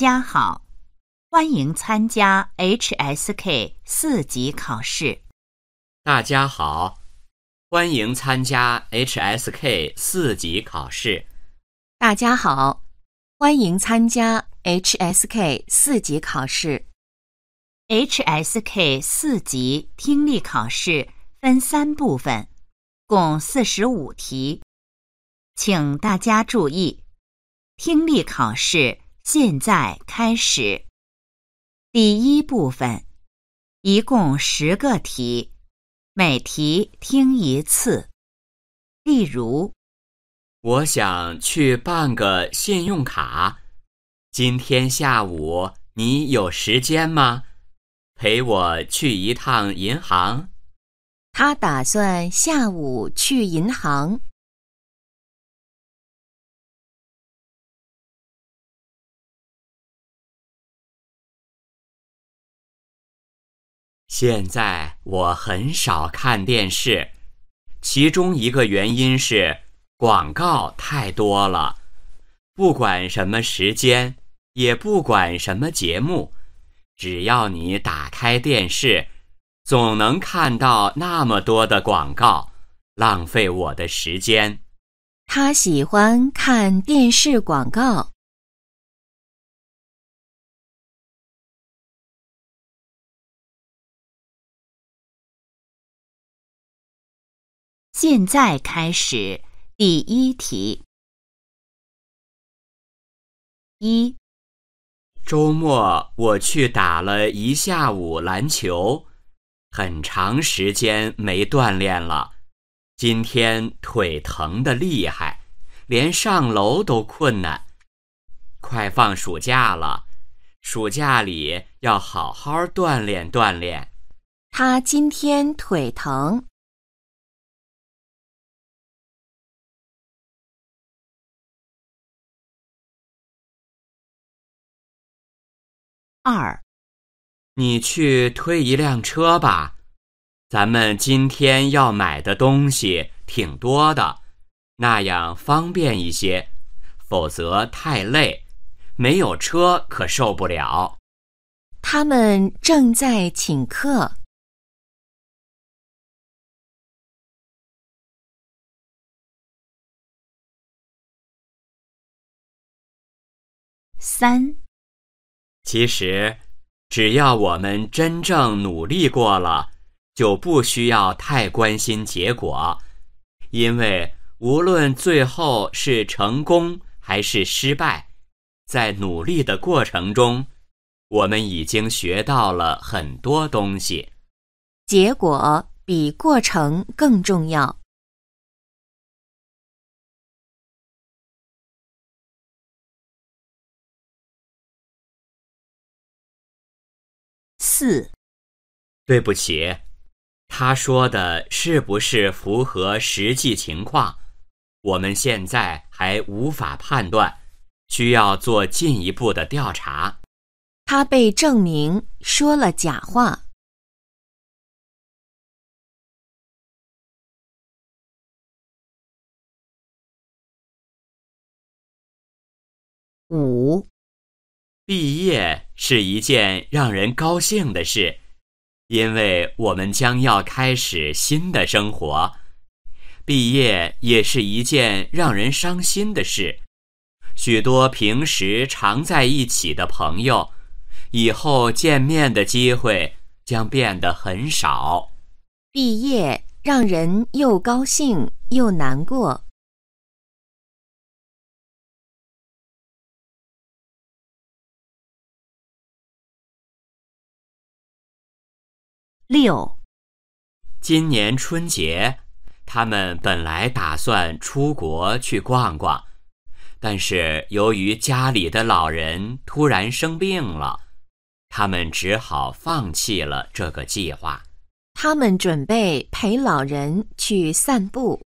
家好，欢迎参加 HSK 四级考试。大家好，欢迎参加 HSK 四级考试。大家好，欢迎参加 HSK 四级考试。HSK 四级听力考试分三部分，共四十五题，请大家注意听力考试。现在开始第一部分，一共十个题，每题听一次。例如，我想去办个信用卡。今天下午你有时间吗？陪我去一趟银行。他打算下午去银行。现在我很少看电视，其中一个原因是广告太多了。不管什么时间，也不管什么节目，只要你打开电视，总能看到那么多的广告，浪费我的时间。他喜欢看电视广告。现在开始第一题。一，周末我去打了一下午篮球，很长时间没锻炼了，今天腿疼的厉害，连上楼都困难。快放暑假了，暑假里要好好锻炼锻炼。他今天腿疼。二，你去推一辆车吧，咱们今天要买的东西挺多的，那样方便一些，否则太累，没有车可受不了。他们正在请客。三。其实，只要我们真正努力过了，就不需要太关心结果，因为无论最后是成功还是失败，在努力的过程中，我们已经学到了很多东西。结果比过程更重要。四，对不起，他说的是不是符合实际情况？我们现在还无法判断，需要做进一步的调查。他被证明说了假话。五。毕业是一件让人高兴的事，因为我们将要开始新的生活。毕业也是一件让人伤心的事，许多平时常在一起的朋友，以后见面的机会将变得很少。毕业让人又高兴又难过。六，今年春节，他们本来打算出国去逛逛，但是由于家里的老人突然生病了，他们只好放弃了这个计划。他们准备陪老人去散步。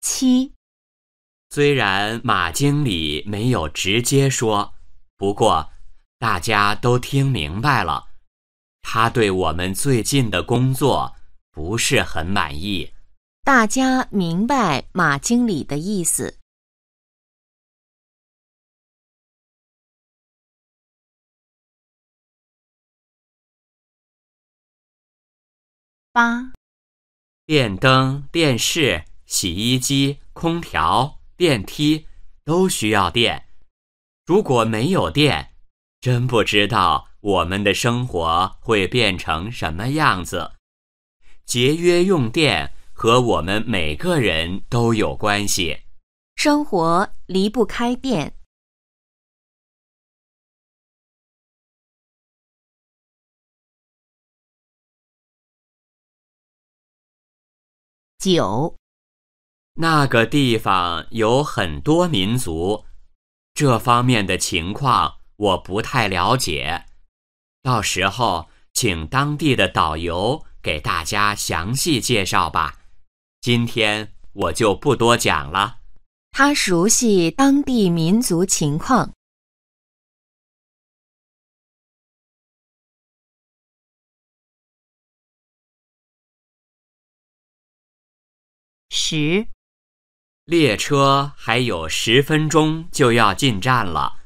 七。虽然马经理没有直接说，不过大家都听明白了。他对我们最近的工作不是很满意。大家明白马经理的意思。八，电灯、电视、洗衣机、空调。电梯都需要电，如果没有电，真不知道我们的生活会变成什么样子。节约用电和我们每个人都有关系，生活离不开电。九。那个地方有很多民族，这方面的情况我不太了解，到时候请当地的导游给大家详细介绍吧。今天我就不多讲了，他熟悉当地民族情况。十。列车还有十分钟就要进站了，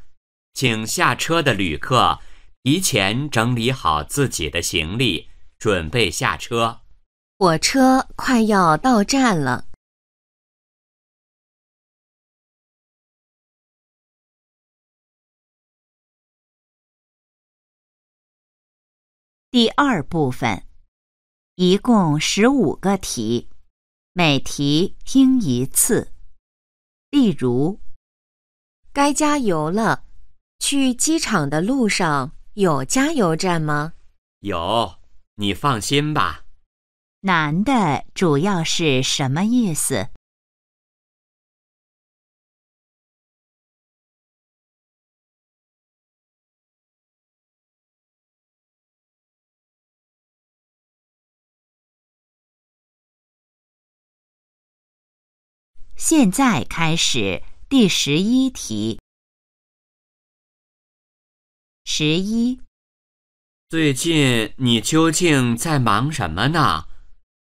请下车的旅客提前整理好自己的行李，准备下车。火车快要到站了。第二部分，一共十五个题。每题听一次，例如，该加油了。去机场的路上有加油站吗？有，你放心吧。男的主要是什么意思？现在开始第十一题。十一，最近你究竟在忙什么呢？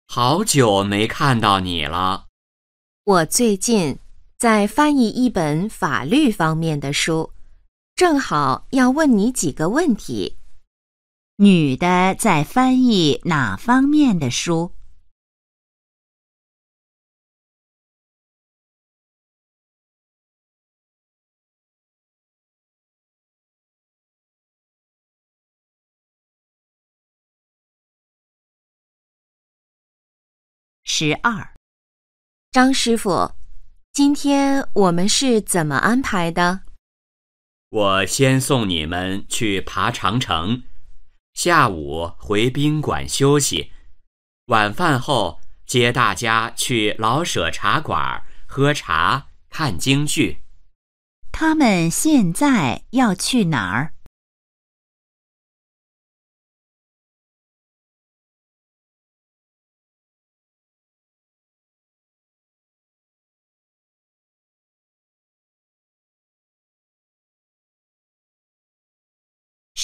好久没看到你了。我最近在翻译一本法律方面的书，正好要问你几个问题。女的在翻译哪方面的书？十二，张师傅，今天我们是怎么安排的？我先送你们去爬长城，下午回宾馆休息，晚饭后接大家去老舍茶馆喝茶看京剧。他们现在要去哪儿？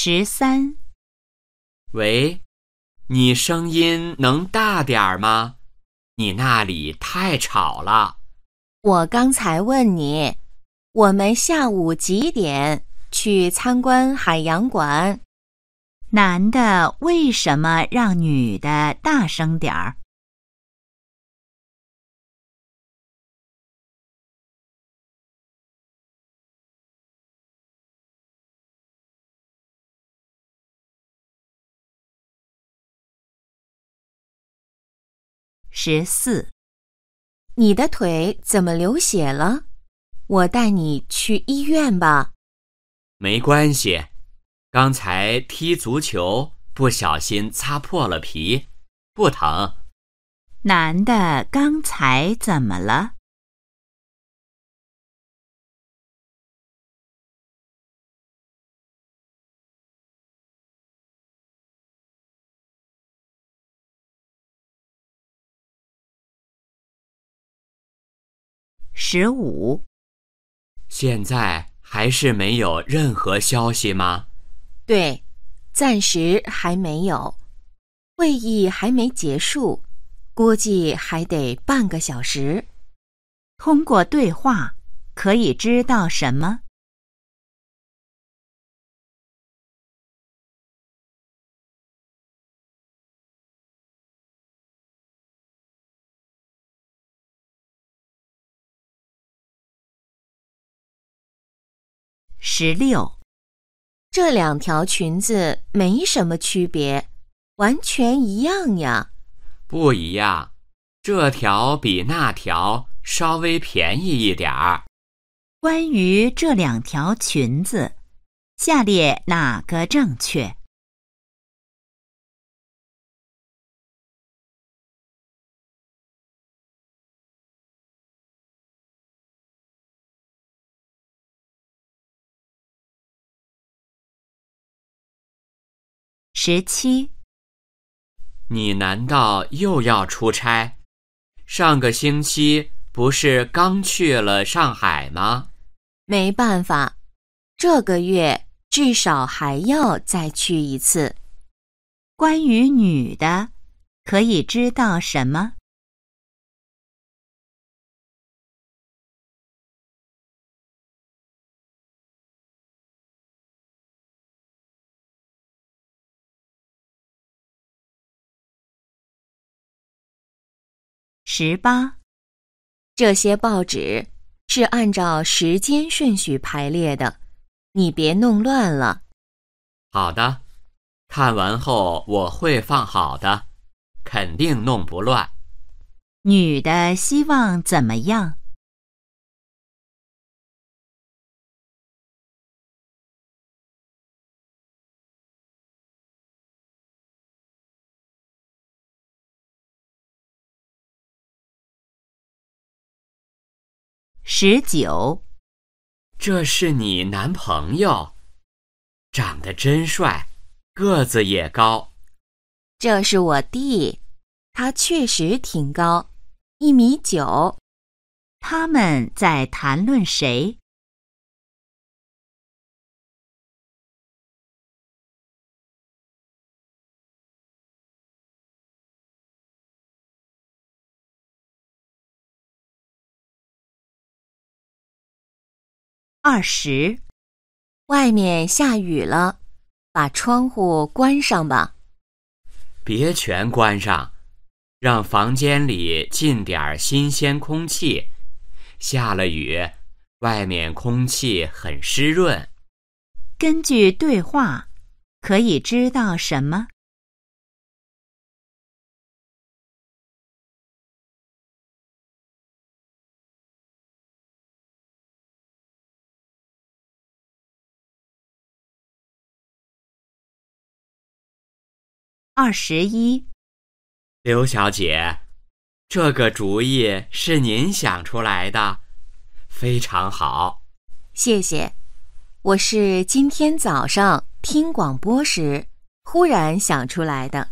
十三，喂，你声音能大点儿吗？你那里太吵了。我刚才问你，我们下午几点去参观海洋馆？男的为什么让女的大声点儿？十四，你的腿怎么流血了？我带你去医院吧。没关系，刚才踢足球不小心擦破了皮，不疼。男的刚才怎么了？十五，现在还是没有任何消息吗？对，暂时还没有，会议还没结束，估计还得半个小时。通过对话可以知道什么？十六，这两条裙子没什么区别，完全一样呀。不一样，这条比那条稍微便宜一点儿。关于这两条裙子，下列哪个正确？十七，你难道又要出差？上个星期不是刚去了上海吗？没办法，这个月至少还要再去一次。关于女的，可以知道什么？十八，这些报纸是按照时间顺序排列的，你别弄乱了。好的，看完后我会放好的，肯定弄不乱。女的希望怎么样？十九，这是你男朋友，长得真帅，个子也高。这是我弟，他确实挺高，一米九。他们在谈论谁？二十，外面下雨了，把窗户关上吧。别全关上，让房间里进点新鲜空气。下了雨，外面空气很湿润。根据对话，可以知道什么？二十一，刘小姐，这个主意是您想出来的，非常好。谢谢，我是今天早上听广播时忽然想出来的。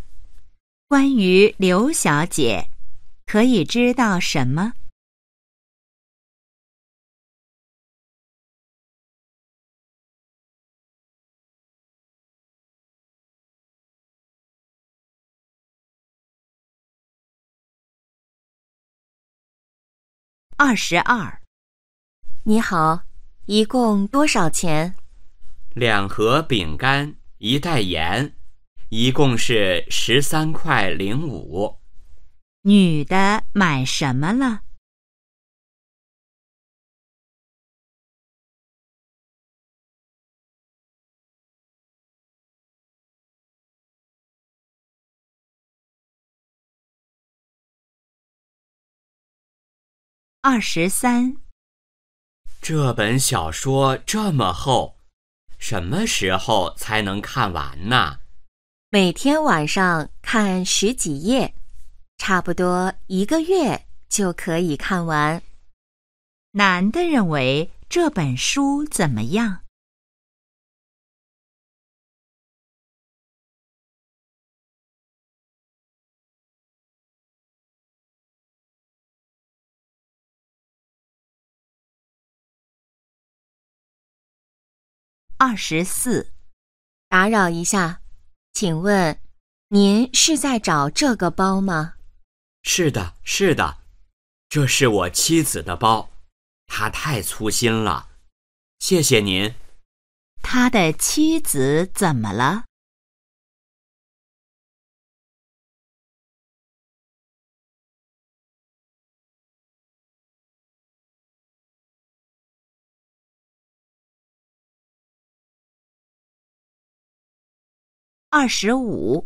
关于刘小姐，可以知道什么？二十二，你好，一共多少钱？两盒饼干，一袋盐，一共是十三块零五。女的买什么了？二十三，这本小说这么厚，什么时候才能看完呢？每天晚上看十几页，差不多一个月就可以看完。男的认为这本书怎么样？二十四，打扰一下，请问您是在找这个包吗？是的，是的，这是我妻子的包，她太粗心了，谢谢您。他的妻子怎么了？二十五，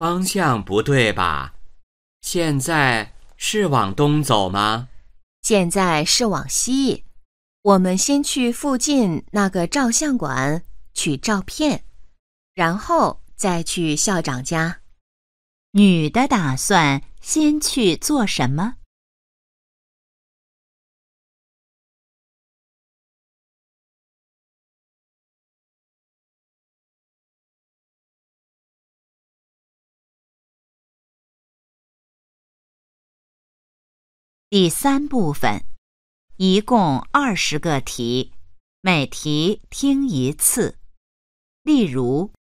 方向不对吧？现在是往东走吗？现在是往西。我们先去附近那个照相馆取照片，然后再去校长家。女的打算先去做什么？第三部分，一共二十个题，每题听一次。例如，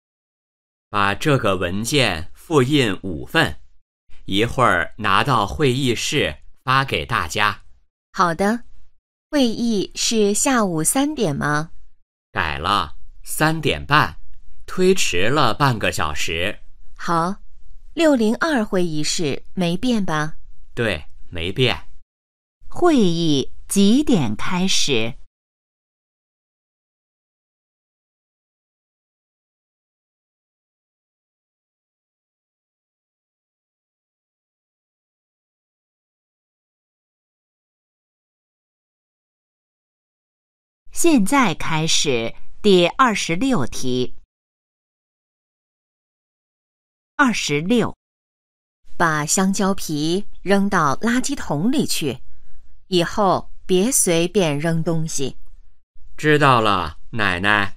把这个文件复印五份，一会儿拿到会议室发给大家。好的。会议是下午三点吗？改了，三点半，推迟了半个小时。好，六零二会议室没变吧？对，没变。会议几点开始？现在开始第二十六题。二十六，把香蕉皮扔到垃圾桶里去。以后别随便扔东西。知道了，奶奶。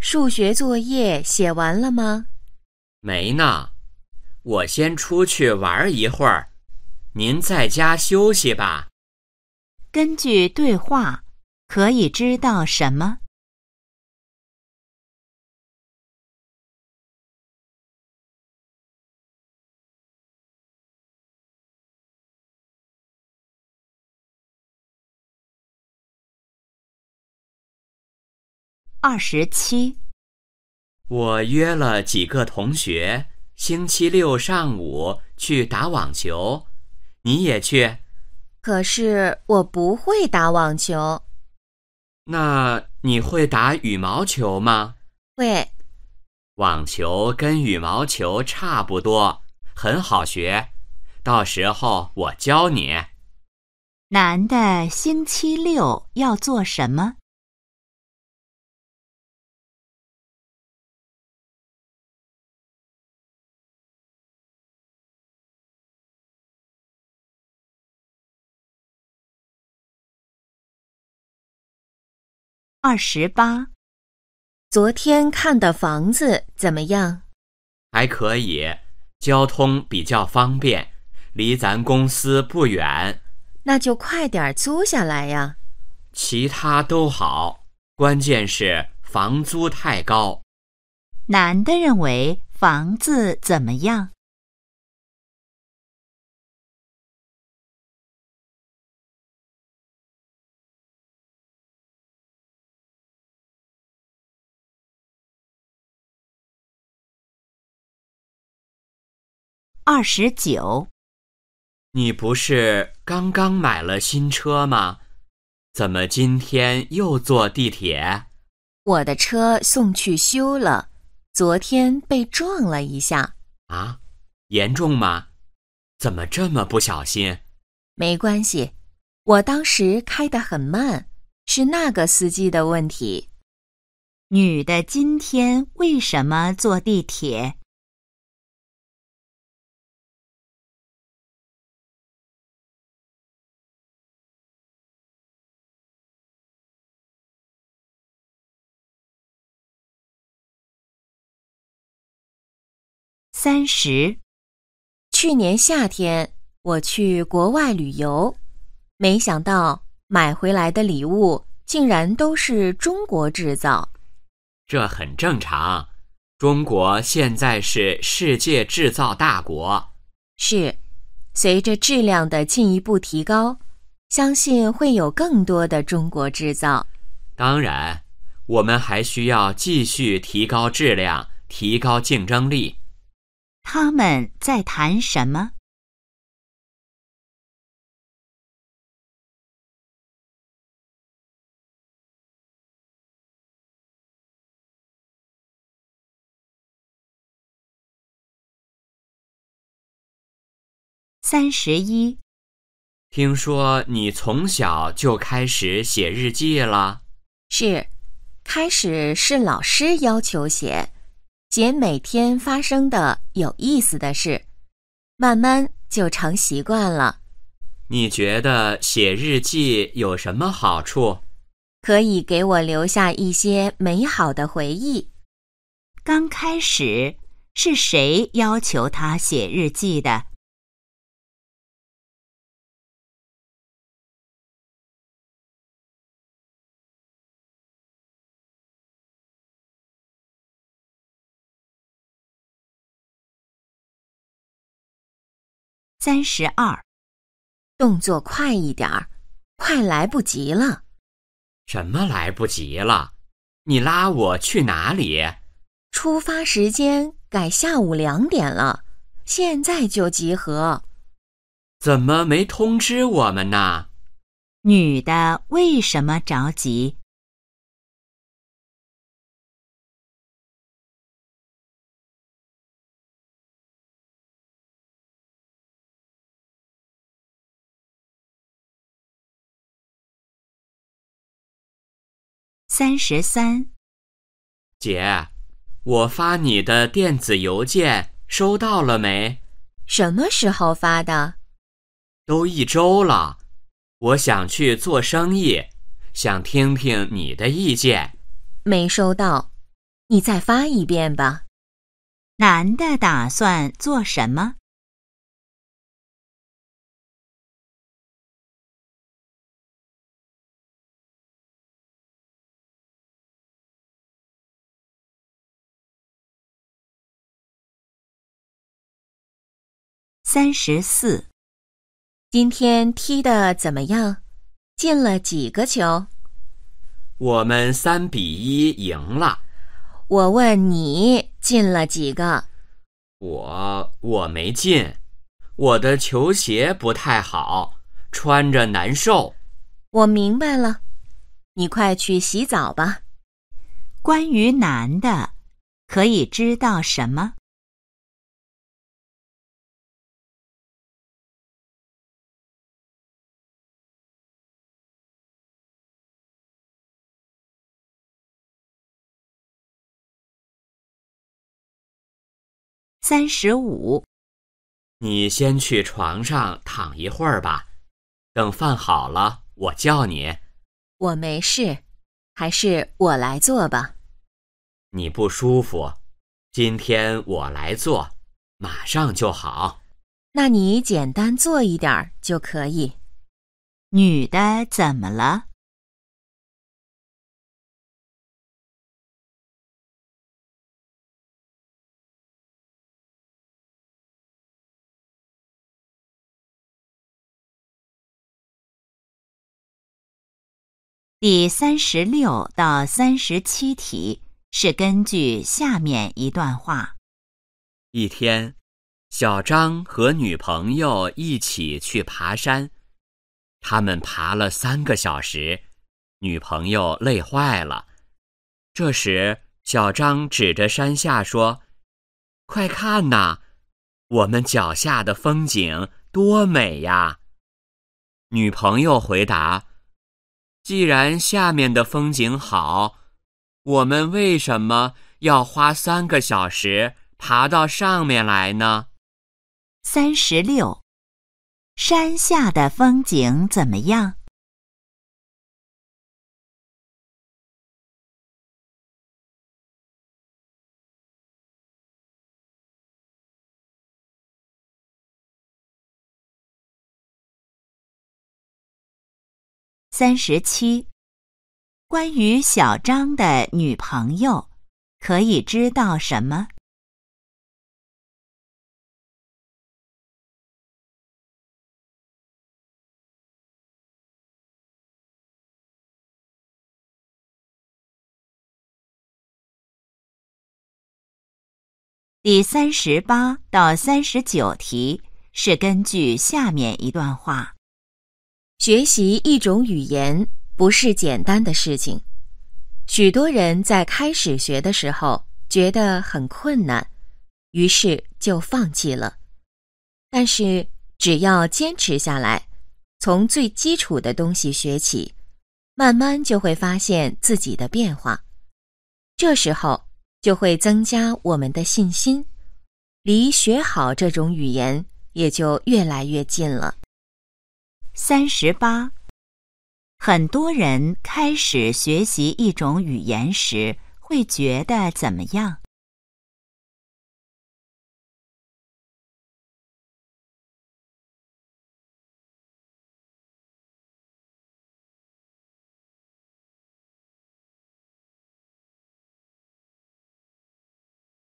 数学作业写完了吗？没呢，我先出去玩一会儿。您在家休息吧。根据对话，可以知道什么？二十七，我约了几个同学星期六上午去打网球，你也去。可是我不会打网球。那你会打羽毛球吗？会。网球跟羽毛球差不多，很好学。到时候我教你。男的星期六要做什么？二十八，昨天看的房子怎么样？还可以，交通比较方便，离咱公司不远。那就快点租下来呀。其他都好，关键是房租太高。男的认为房子怎么样？二十九，你不是刚刚买了新车吗？怎么今天又坐地铁？我的车送去修了，昨天被撞了一下。啊，严重吗？怎么这么不小心？没关系，我当时开的很慢，是那个司机的问题。女的今天为什么坐地铁？三十，去年夏天我去国外旅游，没想到买回来的礼物竟然都是中国制造。这很正常，中国现在是世界制造大国。是，随着质量的进一步提高，相信会有更多的中国制造。当然，我们还需要继续提高质量，提高竞争力。他们在谈什么？三十一，听说你从小就开始写日记了？是，开始是老师要求写。写每天发生的有意思的事，慢慢就成习惯了。你觉得写日记有什么好处？可以给我留下一些美好的回忆。刚开始是谁要求他写日记的？三十二，动作快一点儿，快来不及了！什么来不及了？你拉我去哪里？出发时间改下午两点了，现在就集合。怎么没通知我们呢？女的为什么着急？三十三，姐，我发你的电子邮件收到了没？什么时候发的？都一周了。我想去做生意，想听听你的意见。没收到，你再发一遍吧。男的打算做什么？三十四，今天踢的怎么样？进了几个球？我们三比一赢了。我问你进了几个？我我没进，我的球鞋不太好，穿着难受。我明白了，你快去洗澡吧。关于男的，可以知道什么？三十五，你先去床上躺一会儿吧，等饭好了我叫你。我没事，还是我来做吧。你不舒服，今天我来做，马上就好。那你简单做一点就可以。女的怎么了？第三十六到三十七题是根据下面一段话：一天，小张和女朋友一起去爬山，他们爬了三个小时，女朋友累坏了。这时，小张指着山下说：“快看呐，我们脚下的风景多美呀！”女朋友回答。既然下面的风景好，我们为什么要花三个小时爬到上面来呢？三十六，山下的风景怎么样？三十七，关于小张的女朋友，可以知道什么？第三十八到三十九题是根据下面一段话。学习一种语言不是简单的事情，许多人在开始学的时候觉得很困难，于是就放弃了。但是只要坚持下来，从最基础的东西学起，慢慢就会发现自己的变化，这时候就会增加我们的信心，离学好这种语言也就越来越近了。三十八，很多人开始学习一种语言时会觉得怎么样？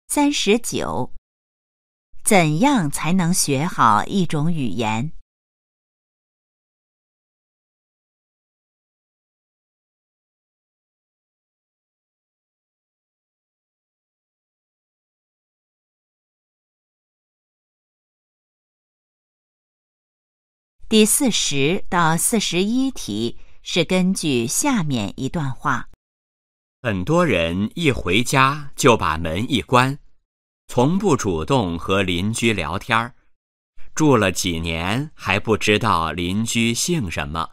三十九，怎样才能学好一种语言？第四十到四十一题是根据下面一段话：很多人一回家就把门一关，从不主动和邻居聊天儿，住了几年还不知道邻居姓什么。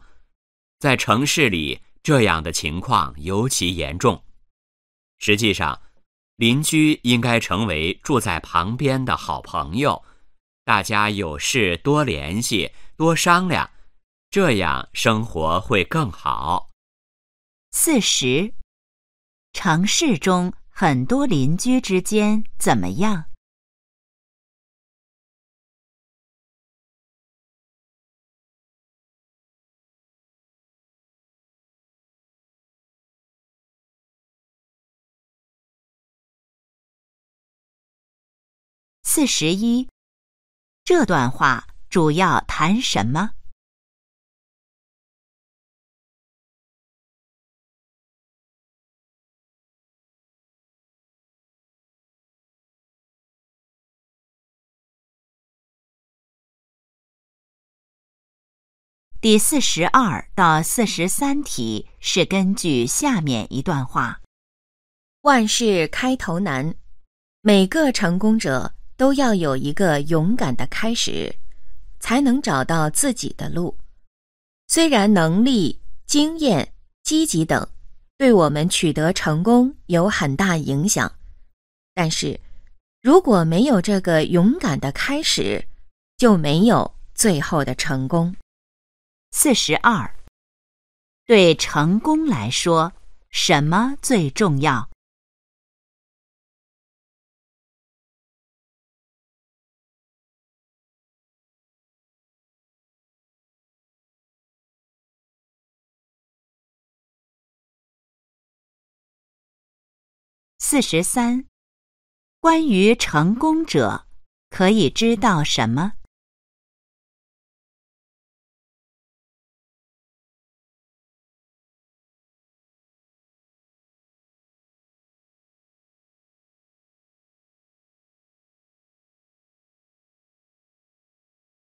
在城市里，这样的情况尤其严重。实际上，邻居应该成为住在旁边的好朋友，大家有事多联系。多商量，这样生活会更好。四十，城市中很多邻居之间怎么样？四十一，这段话。主要谈什么？第四十二到四十三题是根据下面一段话：“万事开头难，每个成功者都要有一个勇敢的开始。”才能找到自己的路。虽然能力、经验、积极等，对我们取得成功有很大影响，但是如果没有这个勇敢的开始，就没有最后的成功。四十二，对成功来说，什么最重要？四十三，关于成功者，可以知道什么？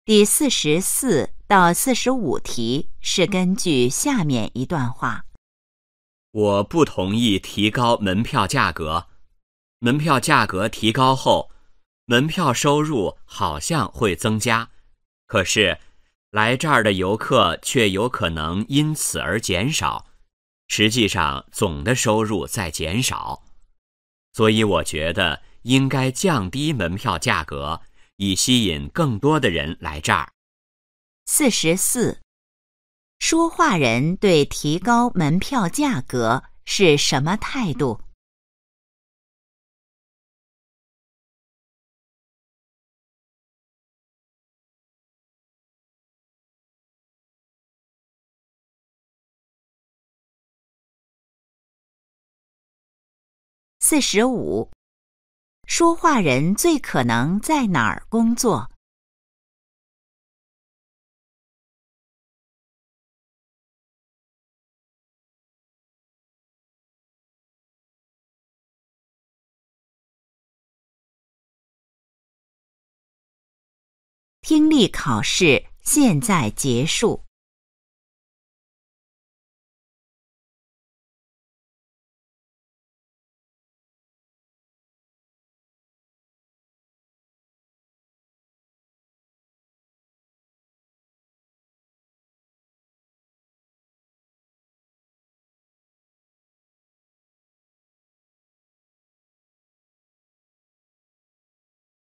第四十四到四十五题是根据下面一段话。我不同意提高门票价格。门票价格提高后，门票收入好像会增加，可是来这儿的游客却有可能因此而减少。实际上，总的收入在减少。所以，我觉得应该降低门票价格，以吸引更多的人来这儿。四十四。说话人对提高门票价格是什么态度？四十五，说话人最可能在哪儿工作？听力考试现在结束。